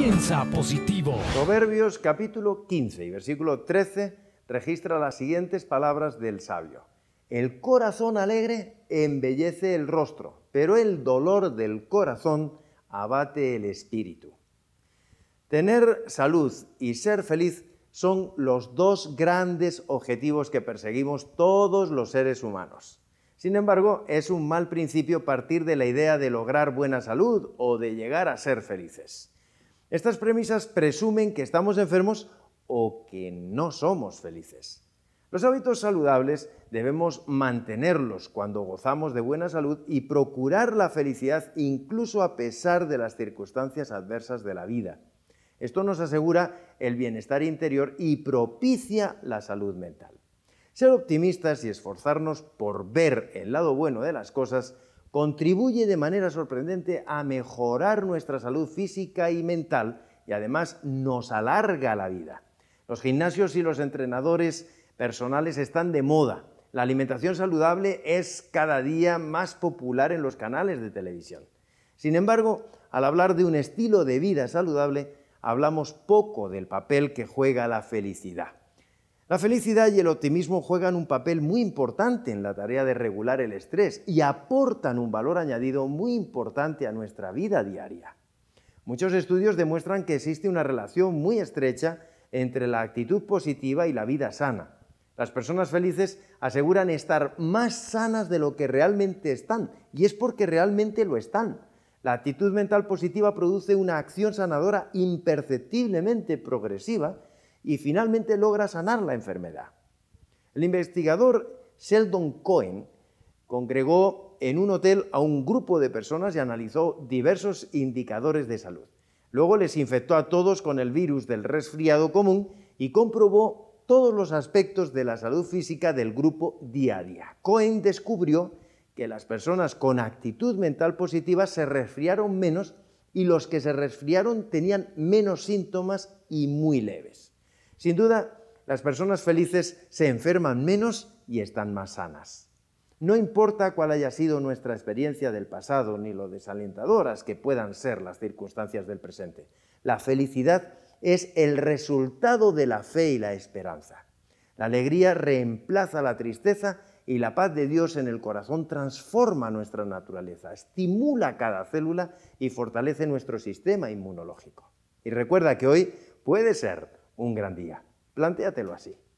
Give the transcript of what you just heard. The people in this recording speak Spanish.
Piensa positivo. Proverbios capítulo 15 y versículo 13 registra las siguientes palabras del sabio. El corazón alegre embellece el rostro, pero el dolor del corazón abate el espíritu. Tener salud y ser feliz son los dos grandes objetivos que perseguimos todos los seres humanos. Sin embargo, es un mal principio partir de la idea de lograr buena salud o de llegar a ser felices. Estas premisas presumen que estamos enfermos o que no somos felices. Los hábitos saludables debemos mantenerlos cuando gozamos de buena salud y procurar la felicidad incluso a pesar de las circunstancias adversas de la vida. Esto nos asegura el bienestar interior y propicia la salud mental. Ser optimistas y esforzarnos por ver el lado bueno de las cosas contribuye de manera sorprendente a mejorar nuestra salud física y mental y además nos alarga la vida. Los gimnasios y los entrenadores personales están de moda. La alimentación saludable es cada día más popular en los canales de televisión. Sin embargo, al hablar de un estilo de vida saludable, hablamos poco del papel que juega la felicidad. La felicidad y el optimismo juegan un papel muy importante en la tarea de regular el estrés y aportan un valor añadido muy importante a nuestra vida diaria. Muchos estudios demuestran que existe una relación muy estrecha entre la actitud positiva y la vida sana. Las personas felices aseguran estar más sanas de lo que realmente están, y es porque realmente lo están. La actitud mental positiva produce una acción sanadora imperceptiblemente progresiva y finalmente logra sanar la enfermedad. El investigador Sheldon Cohen congregó en un hotel a un grupo de personas y analizó diversos indicadores de salud. Luego les infectó a todos con el virus del resfriado común y comprobó todos los aspectos de la salud física del grupo día a Cohen descubrió que las personas con actitud mental positiva se resfriaron menos y los que se resfriaron tenían menos síntomas y muy leves. Sin duda, las personas felices se enferman menos y están más sanas. No importa cuál haya sido nuestra experiencia del pasado ni lo desalentadoras que puedan ser las circunstancias del presente. La felicidad es el resultado de la fe y la esperanza. La alegría reemplaza la tristeza y la paz de Dios en el corazón transforma nuestra naturaleza, estimula cada célula y fortalece nuestro sistema inmunológico. Y recuerda que hoy puede ser un gran día. Plantéatelo así.